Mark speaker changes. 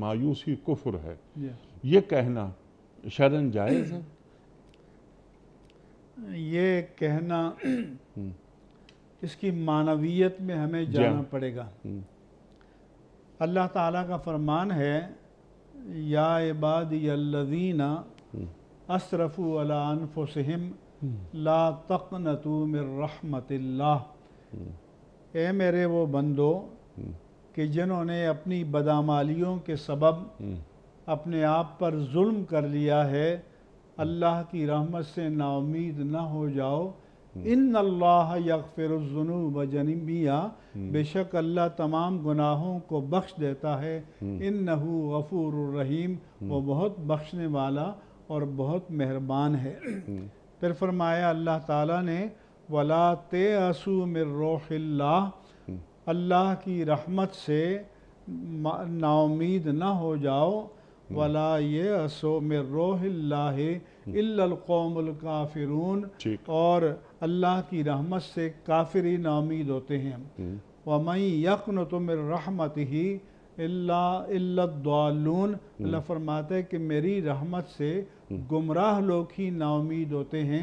Speaker 1: मायूसी कुफर है ये कहना शरण जायज है ये कहना हम्म। इसकी मानवीयत में हमें जाना पड़ेगा हम्म। अल्लाह ताला का फरमान है या इबादीना हम्म। असरफ़ु अलाफुसम ला तकनतु मिर रहमतिल्लाह ए मेरे वो बंदो कि जिन्होंने अपनी बदामालियों के सबब हम्म। अपने आप पर जुल्म कर लिया है अल्लाह की रहमत से नाउमीद ना हो जाओ हम्म। इन अल्लाह यकफ़िरजुनूब जनिबिया हम्म। बेशक अल्लाह तमाम गुनाहों को बख्श देता है इन नहू गफूर रहीम वो बहुत बख्शने वाला और बहुत मेहरबान है फिर फरमाया अल्लाह ताला ने वला ते असू मिर रोहिल्ला अल्लाह की रहमत से नाउमीद ना हो जाओ हम्म। वला ये असो में रोहिल्लाकोमकाफिरून हम्म। और अल्लाह की रहमत से ही नाउमीद होते हैं हम्म। वमई यकन तो मेर रहमत ही अल्लादालून अल्लाह फरमाते कि मेरी रहमत से गुमराह लोग ही नाउमीद होते हैं